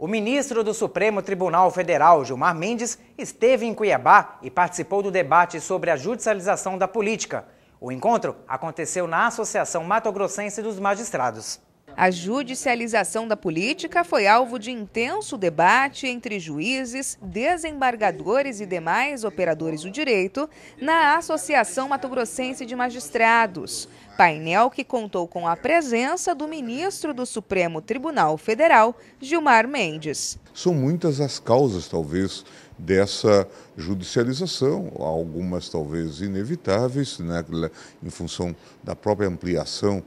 O ministro do Supremo Tribunal Federal, Gilmar Mendes, esteve em Cuiabá e participou do debate sobre a judicialização da política. O encontro aconteceu na Associação Mato Grossense dos Magistrados. A judicialização da política foi alvo de intenso debate entre juízes, desembargadores e demais operadores do direito na Associação Mato Grossense de Magistrados. Painel que contou com a presença do ministro do Supremo Tribunal Federal, Gilmar Mendes. São muitas as causas, talvez, dessa judicialização, algumas talvez inevitáveis, né, em função da própria ampliação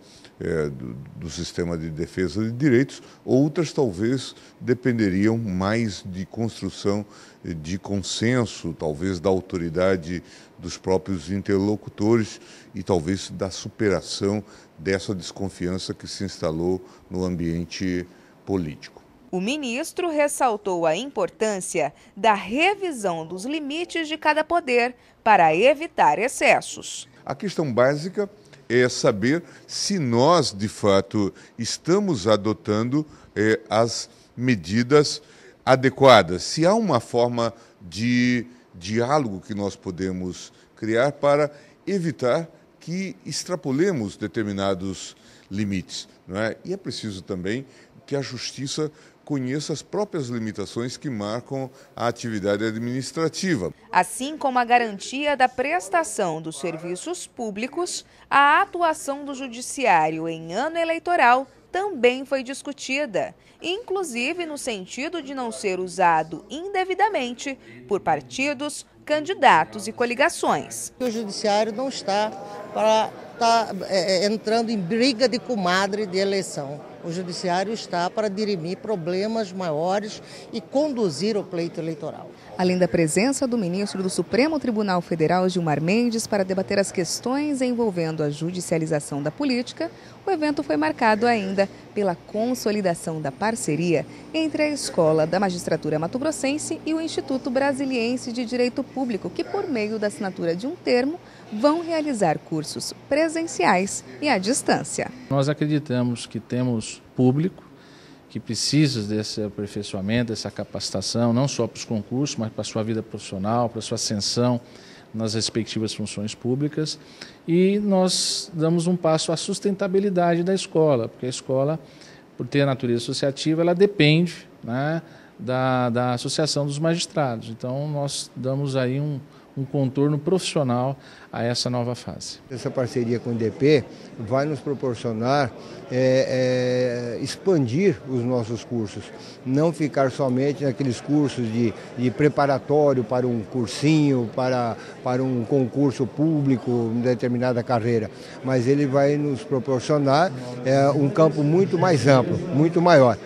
é, do, do, sistema de defesa de direitos, outras talvez dependeriam mais de construção de consenso, talvez da autoridade dos próprios interlocutores e talvez da superação dessa desconfiança que se instalou no ambiente político. O ministro ressaltou a importância da revisão dos limites de cada poder para evitar excessos. A questão básica é saber se nós, de fato, estamos adotando é, as medidas adequadas, se há uma forma de diálogo que nós podemos criar para evitar que extrapolemos determinados limites. Não é? E é preciso também que a justiça conheça as próprias limitações que marcam a atividade administrativa. Assim como a garantia da prestação dos serviços públicos, a atuação do Judiciário em ano eleitoral também foi discutida, inclusive no sentido de não ser usado indevidamente por partidos, candidatos e coligações. O Judiciário não está para estar tá, é, é, entrando em briga de comadre de eleição. O Judiciário está para dirimir problemas maiores e conduzir o pleito eleitoral. Além da presença do ministro do Supremo Tribunal Federal, Gilmar Mendes, para debater as questões envolvendo a judicialização da política, o evento foi marcado ainda pela consolidação da parceria entre a Escola da Magistratura Mato Grossense e o Instituto Brasiliense de Direito Público, que, por meio da assinatura de um termo, vão realizar cursos presenciais e à distância. Nós acreditamos que temos público que precisa desse aperfeiçoamento, dessa capacitação, não só para os concursos, mas para a sua vida profissional, para a sua ascensão nas respectivas funções públicas. E nós damos um passo à sustentabilidade da escola, porque a escola, por ter a natureza associativa, ela depende né, da, da associação dos magistrados. Então, nós damos aí um, um contorno profissional a essa nova fase. Essa parceria com o IDP vai nos proporcionar é, é, expandir os nossos cursos, não ficar somente naqueles cursos de, de preparatório para um cursinho, para, para um concurso público, em determinada carreira, mas ele vai nos proporcionar é, um campo muito mais amplo, muito maior.